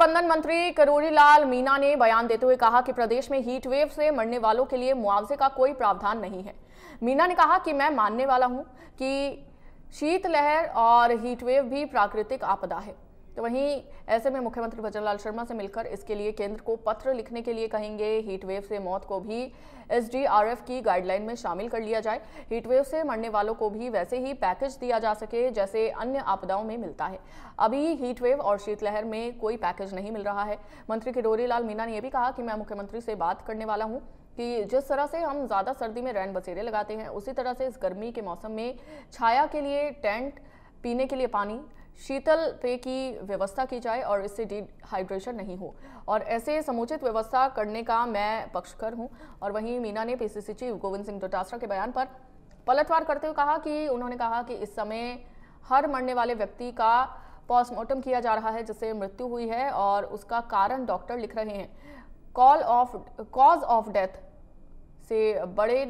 प्रबंधन मंत्री लाल मीना ने बयान देते हुए कहा कि प्रदेश में हीट वेव से मरने वालों के लिए मुआवजे का कोई प्रावधान नहीं है मीना ने कहा कि मैं मानने वाला हूं कि शीतलहर और हीट वेव भी प्राकृतिक आपदा है तो वहीं ऐसे में मुख्यमंत्री भजन लाल शर्मा से मिलकर इसके लिए केंद्र को पत्र लिखने के लिए कहेंगे हीटवेव से मौत को भी एसडीआरएफ की गाइडलाइन में शामिल कर लिया जाए हीटवेव से मरने वालों को भी वैसे ही पैकेज दिया जा सके जैसे अन्य आपदाओं में मिलता है अभी हीटवेव और शीतलहर में कोई पैकेज नहीं मिल रहा है मंत्री किडोरी लाल मीना ने यह भी कहा कि मैं मुख्यमंत्री से बात करने वाला हूँ कि जिस तरह से हम ज़्यादा सर्दी में रैन बसेरे लगाते हैं उसी तरह से इस गर्मी के मौसम में छाया के लिए टेंट पीने के लिए पानी शीतल पेय की व्यवस्था की जाए और इससे डिहाइड्रेशन नहीं हो और ऐसे समुचित व्यवस्था करने का मैं पक्षकर हूं और वहीं मीना ने पीसीसी चीफ गोविंद सिंह डोटासरा के बयान पर पलटवार करते हुए कहा कि उन्होंने कहा कि इस समय हर मरने वाले व्यक्ति का पोस्टमार्टम किया जा रहा है जिससे मृत्यु हुई है और उसका कारण डॉक्टर लिख रहे हैं call of cause of death से बड़े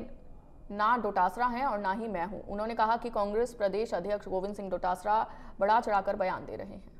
ना डोटासरा हैं और ना ही मैं हूं उन्होंने कहा कि कांग्रेस प्रदेश अध्यक्ष गोविंद सिंह डोटासरा बढ़ा चढ़ाकर बयान दे रहे हैं